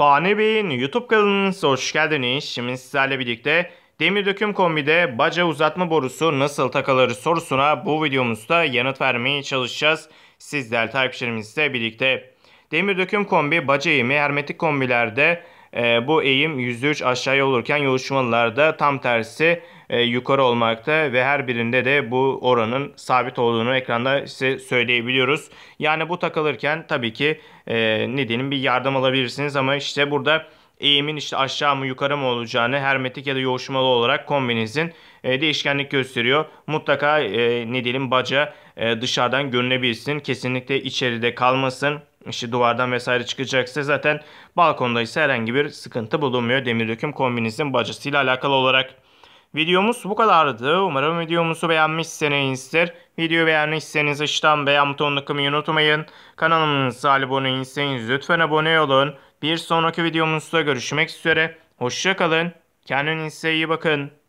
Fani Bey'in YouTube kanalınıza hoş geldiniz. Şimdi sizlerle birlikte demir döküm kombide baca uzatma borusu nasıl takılır sorusuna bu videomuzda yanıt vermeye çalışacağız. Sizler takipçilerimizle birlikte. Demir döküm kombi baca eğimi hermetik kombilerde e, bu eğim %3 aşağıya olurken yoğuşmalılarda tam tersi e, yukarı olmakta ve her birinde de bu oranın sabit olduğunu ekranda size söyleyebiliyoruz. Yani bu takılırken tabii ki e, ne diyelim bir yardım alabilirsiniz ama işte burada eğimin işte aşağı mı yukarı mı olacağını hermetik ya da yoğuşmalı olarak kombinizin e, değişkenlik gösteriyor. Mutlaka e, ne diyelim baca e, dışarıdan görünebilsin. Kesinlikle içeride kalmasın. İşte duvardan vesaire çıkacaksa zaten balkonda ise herhangi bir sıkıntı bulunmuyor. Demir döküm kombinizin bacasıyla alakalı olarak. Videomuz bu kadardı. Umarım videomuzu beğenmişsinizdir. Videoyu beğenmişseniz aşağıdan beğen butonunu kımayı unutmayın. Kanalımıza abone değilseniz lütfen abone olun. Bir sonraki videomuzda görüşmek üzere. Hoşçakalın. Kendinize iyi bakın.